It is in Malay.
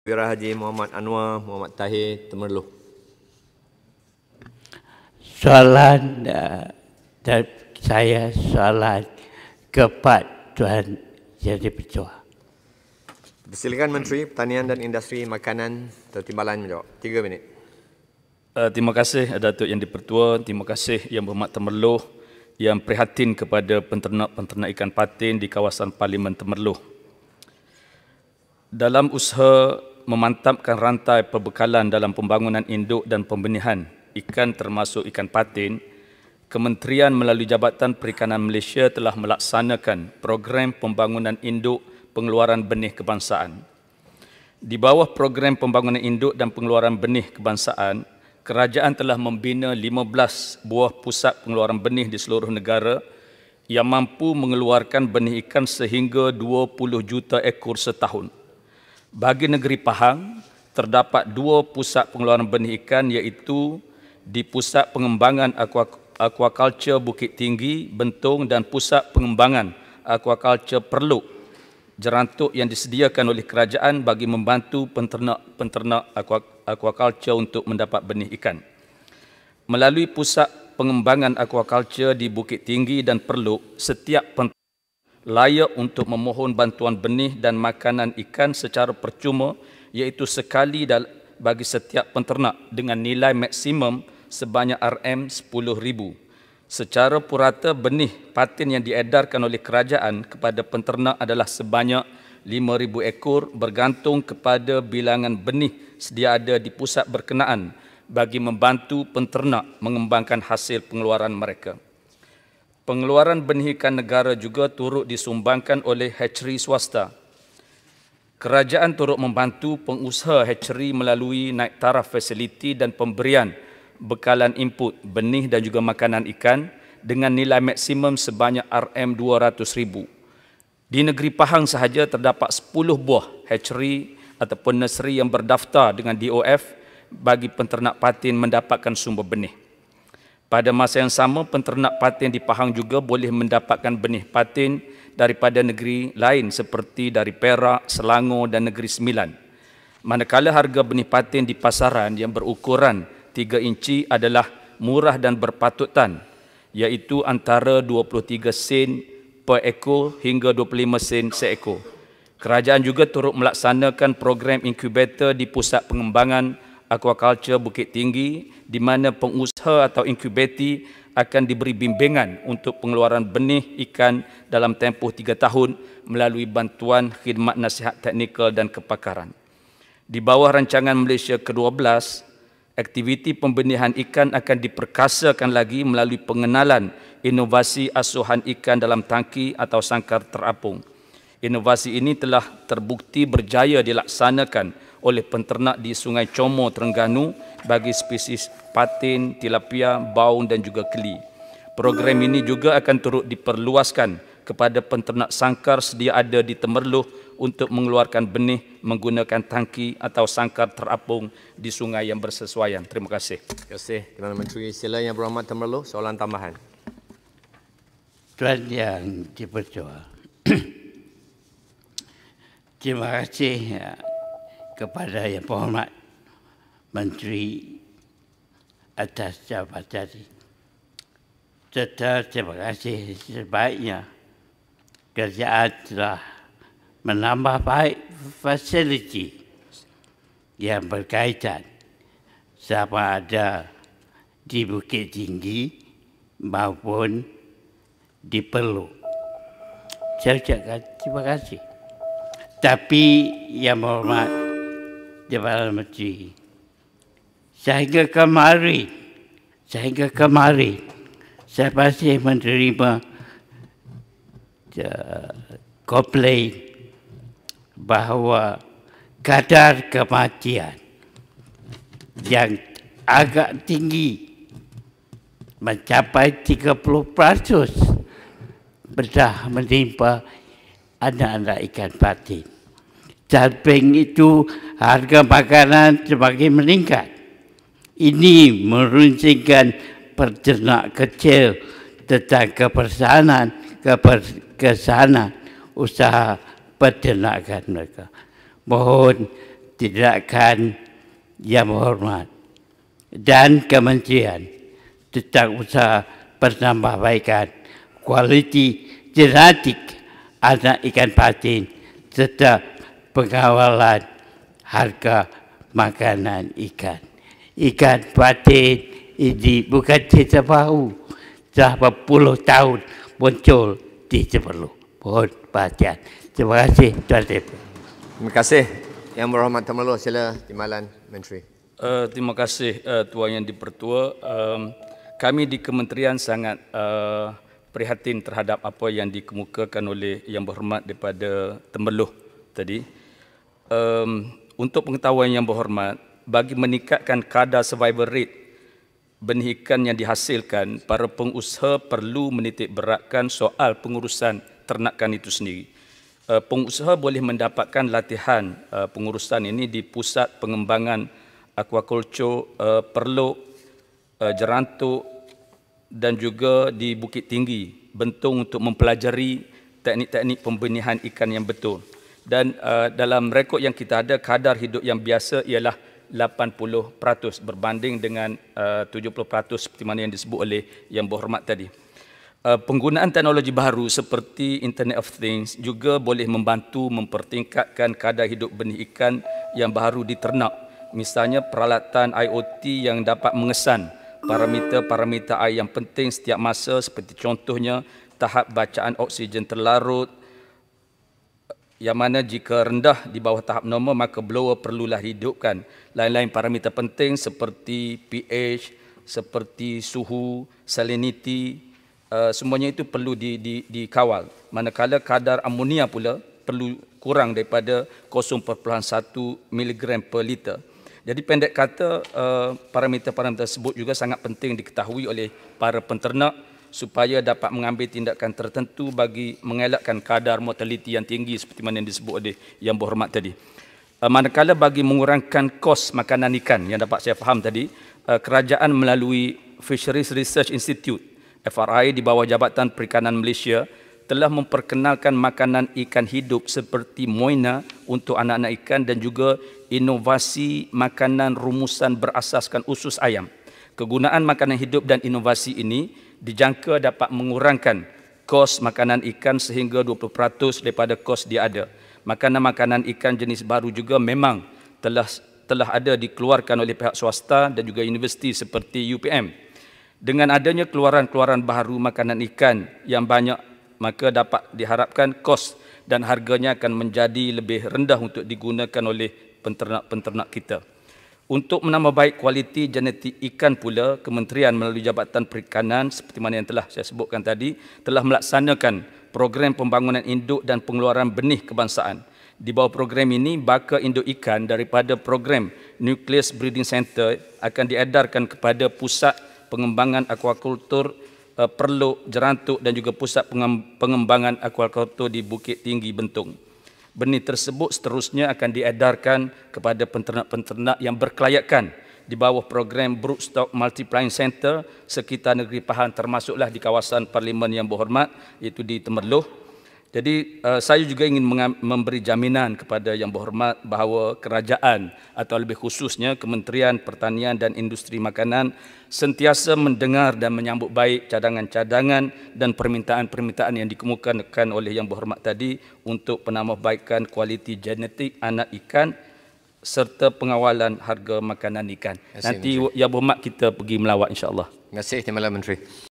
Wira Haji Muhammad Anwar Muhammad Tahir Temerloh. Soalan eh, dan saya soalan kepada Tuhan Jadi Pecua. Silakan Menteri Pertanian dan Industri Makanan Tertimbalan menjawab. Tiga minit. Uh, terima kasih eh, Datuk Yang Dipertua, terima kasih Yang Berhormat Temerloh yang prihatin kepada penternak-penternak ikan patin di kawasan Parlimen Temerloh. Dalam usaha memantapkan rantai perbekalan dalam pembangunan induk dan pembenihan ikan termasuk ikan patin, Kementerian melalui Jabatan Perikanan Malaysia telah melaksanakan program pembangunan induk pengeluaran benih kebangsaan. Di bawah program pembangunan induk dan pengeluaran benih kebangsaan, kerajaan telah membina 15 buah pusat pengeluaran benih di seluruh negara yang mampu mengeluarkan benih ikan sehingga 20 juta ekor setahun. Bagi negeri Pahang, terdapat dua pusat pengeluaran benih ikan iaitu di Pusat Pengembangan Aquaculture Bukit Tinggi, Bentong dan Pusat Pengembangan Aquaculture Perluk jerantuk yang disediakan oleh kerajaan bagi membantu penternak-penternak aquaculture untuk mendapat benih ikan. Melalui pusat pengembangan aquaculture di Bukit Tinggi dan Perluk, setiap penternak layak untuk memohon bantuan benih dan makanan ikan secara percuma iaitu sekali bagi setiap penternak dengan nilai maksimum sebanyak RM10,000. Secara purata benih patin yang diedarkan oleh kerajaan kepada penternak adalah sebanyak 5,000 ekor bergantung kepada bilangan benih sedia ada di pusat berkenaan bagi membantu penternak mengembangkan hasil pengeluaran mereka pengeluaran benihikan negara juga turut disumbangkan oleh hatchery swasta. Kerajaan turut membantu pengusaha hatchery melalui naik taraf fasiliti dan pemberian bekalan input benih dan juga makanan ikan dengan nilai maksimum sebanyak RM200,000. Di negeri Pahang sahaja terdapat 10 buah hatchery ataupun nursery yang berdaftar dengan DOF bagi penternak patin mendapatkan sumber benih. Pada masa yang sama, penternak patin di Pahang juga boleh mendapatkan benih patin daripada negeri lain seperti dari Perak, Selangor dan Negeri Sembilan. Manakala harga benih patin di pasaran yang berukuran 3 inci adalah murah dan berpatutan iaitu antara 23 sen per ekor hingga 25 sen seekor. Kerajaan juga turut melaksanakan program inkubator di Pusat Pengembangan aquaculture Bukit Tinggi di mana pengusaha atau inkubeti akan diberi bimbingan untuk pengeluaran benih ikan dalam tempoh tiga tahun melalui bantuan khidmat nasihat teknikal dan kepakaran. Di bawah rancangan Malaysia ke-12, aktiviti pembenihan ikan akan diperkasakan lagi melalui pengenalan inovasi asuhan ikan dalam tangki atau sangkar terapung. Inovasi ini telah terbukti berjaya dilaksanakan oleh penternak di Sungai Como Terengganu bagi spesies patin, tilapia, baung dan juga keli. Program ini juga akan turut diperluaskan kepada penternak sangkar sedia ada di Temerloh untuk mengeluarkan benih menggunakan tangki atau sangkar terapung di sungai yang bersesuaian. Terima kasih. Terima kasih. Tuan Menteri Sila Yang Berhormat Temerloh, soalan tambahan. Tuan Yang Dipercaya. Terima kasih ya kepada yang berhormat Menteri atas jabatan serta terima kasih sebaiknya kerjaan telah menambah baik fasiliti yang berkaitan sama ada di Bukit Tinggi maupun di Perlu. Saya ucapkan terima kasih. Tapi yang berhormat Jabal Masjid. Sehingga kemari, sehingga kemari, saya pasti menerima eh, komplain bahawa kadar kematian yang agak tinggi mencapai 30% berdah menimpa anak-anak ikan patin samping itu harga makanan semakin meningkat. Ini meruncingkan perjenak kecil tentang kepersanan sana usaha perjenakan mereka. Mohon tidakkan yang hormat dan kementerian tentang usaha penambahbaikan kualiti genetik anak ikan patin serta pengawalan harga makanan ikan. Ikan patin ini bukan cerita baru. Dah berpuluh tahun muncul di Cepelu. Mohon perhatian. Terima kasih Tuan Tepu. Terima kasih. Yang berhormat Tuan Malu, sila timbalan Menteri. Uh, terima kasih uh, Tuan Yang Dipertua. Um, kami di Kementerian sangat uh, prihatin terhadap apa yang dikemukakan oleh Yang Berhormat daripada temerloh tadi um, untuk pengetahuan yang berhormat bagi meningkatkan kadar survival rate benih ikan yang dihasilkan para pengusaha perlu menitik beratkan soal pengurusan ternakan itu sendiri. Uh, pengusaha boleh mendapatkan latihan uh, pengurusan ini di pusat pengembangan aquaculture uh, Perluk, uh, eh, Jerantuk dan juga di Bukit Tinggi Bentong untuk mempelajari teknik-teknik pembenihan ikan yang betul dan uh, dalam rekod yang kita ada kadar hidup yang biasa ialah 80% berbanding dengan eh, uh, 70% seperti mana yang disebut oleh yang berhormat tadi. Uh, penggunaan teknologi baru seperti Internet of Things juga boleh membantu mempertingkatkan kadar hidup benih ikan yang baru diternak. Misalnya peralatan IoT yang dapat mengesan parameter-parameter air yang penting setiap masa seperti contohnya tahap bacaan oksigen terlarut, yang mana jika rendah di bawah tahap normal maka blower perlulah dihidupkan lain-lain parameter penting seperti pH seperti suhu salinity uh, semuanya itu perlu di, di, dikawal manakala kadar amonia pula perlu kurang daripada 0.1 mg per liter jadi pendek kata uh, parameter-parameter tersebut juga sangat penting diketahui oleh para penternak supaya dapat mengambil tindakan tertentu bagi mengelakkan kadar mortaliti yang tinggi seperti mana yang disebut oleh yang berhormat tadi. Eh, manakala bagi mengurangkan kos makanan ikan yang dapat saya faham tadi, eh, kerajaan melalui Fisheries Research Institute FRI di bawah Jabatan Perikanan Malaysia telah memperkenalkan makanan ikan hidup seperti moina untuk anak-anak ikan dan juga inovasi makanan rumusan berasaskan usus ayam. Kegunaan makanan hidup dan inovasi ini dijangka dapat mengurangkan kos makanan ikan sehingga 20% daripada kos dia ada. Makanan-makanan ikan jenis baru juga memang telah telah ada dikeluarkan oleh pihak swasta dan juga universiti seperti UPM. Dengan adanya keluaran-keluaran baru makanan ikan yang banyak, maka dapat diharapkan kos dan harganya akan menjadi lebih rendah untuk digunakan oleh penternak-penternak kita. Untuk menambah baik kualiti genetik ikan pula, Kementerian melalui Jabatan Perikanan seperti mana yang telah saya sebutkan tadi, telah melaksanakan program pembangunan induk dan pengeluaran benih kebangsaan. Di bawah program ini, bakar induk ikan daripada program Nucleus Breeding Center akan diedarkan kepada Pusat Pengembangan Aquakultur eh, perlu Jerantuk dan juga Pusat Pengembangan Aquakultur di Bukit Tinggi Bentong. Benih tersebut seterusnya akan diedarkan kepada penternak-penternak yang berkelayakan di bawah program Broodstock Multiplying Center sekitar negeri Pahang termasuklah di kawasan Parlimen yang berhormat iaitu di Temerloh jadi eh, saya juga ingin memberi jaminan kepada yang berhormat bahawa kerajaan atau lebih khususnya Kementerian Pertanian dan Industri Makanan sentiasa mendengar dan menyambut baik cadangan-cadangan dan permintaan-permintaan yang dikemukakan oleh yang berhormat tadi untuk penambahbaikan kualiti genetik anak ikan serta pengawalan harga makanan ikan. Kasih, Nanti Menteri. yang berhormat kita pergi melawat Insyaallah. Terima kasih Menteri.